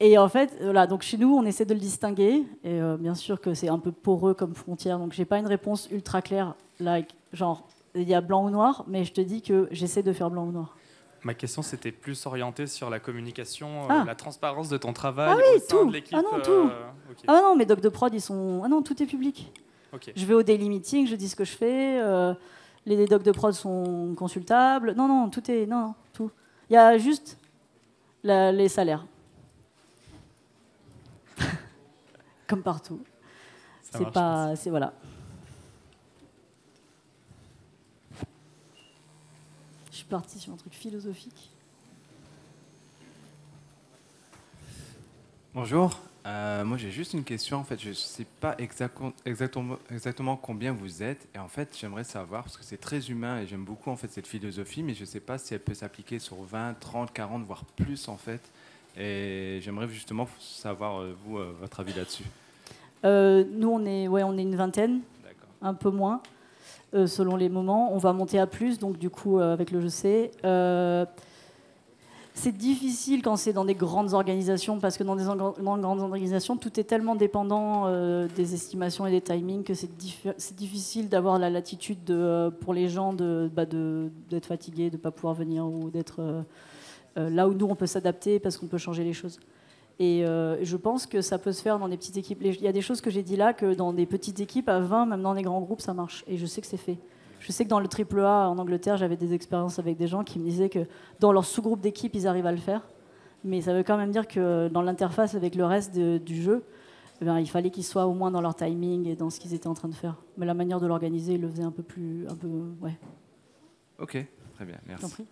Et en fait, voilà, donc chez nous, on essaie de le distinguer, et bien sûr que c'est un peu poreux comme frontière, donc j'ai pas une réponse ultra claire, like, genre il y a blanc ou noir, mais je te dis que j'essaie de faire blanc ou noir. Ma question, c'était plus orientée sur la communication, euh, ah. la transparence de ton travail ah oui, tout. de l'équipe. Ah non, euh, tout. Ah non, mes docs de prod, ils sont. Ah non, tout est public. Je vais au daily meeting, je dis ce que je fais. Euh, les docs de prod sont consultables. Non, non, tout est. Non, tout. Il y a juste les salaires. [laughs] Comme partout. C'est pas. C'est voilà. suis partie sur un truc philosophique. Bonjour, euh, moi j'ai juste une question. En fait, je ne sais pas exactement, exactement, combien vous êtes. Et en fait, j'aimerais savoir, parce que c'est très humain et j'aime beaucoup en fait cette philosophie, mais je ne sais pas si elle peut s'appliquer sur 20, 30, 40, voire plus en fait. Et j'aimerais justement savoir, euh, vous, euh, votre avis là-dessus. nous, on est, ouais, on est une vingtaine, un peu moins. Euh, selon les moments. On va monter à plus, donc du coup, euh, avec le je sais. Euh, c'est difficile quand c'est dans des grandes organisations, parce que dans des grandes organisations, tout est tellement dépendant des estimations et des timings que c'est difficile d'avoir la latitude pour les gens bah, d'être fatigués, de ne pas pouvoir venir ou d'être là où nous, on peut s'adapter parce qu'on peut changer les choses. Et euh, je pense que ça peut se faire dans des petites équipes. Il y a des choses que j'ai dit là que dans des petites équipes, à 20, même dans des grands groupes, ça marche. Et je sais que c'est fait. Je sais que dans le AAA en Angleterre, j'avais des expériences avec des gens qui me disaient que dans leur sous-groupe d'équipe, ils arrivent à le faire. Mais ça veut quand même dire que dans l'interface avec le reste du jeu, eh il fallait qu'ils soient au moins dans leur timing et dans ce qu'ils étaient en train de faire. Mais la manière de l'organiser, ils le faisaient un peu plus. Un peu, ouais. Ok, très bien, merci.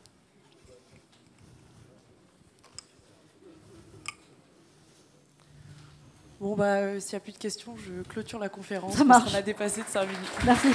Bon, bah, euh, s'il n'y a plus de questions, je clôture la conférence. Ça marche. Parce on a dépassé de 5 minutes. Merci.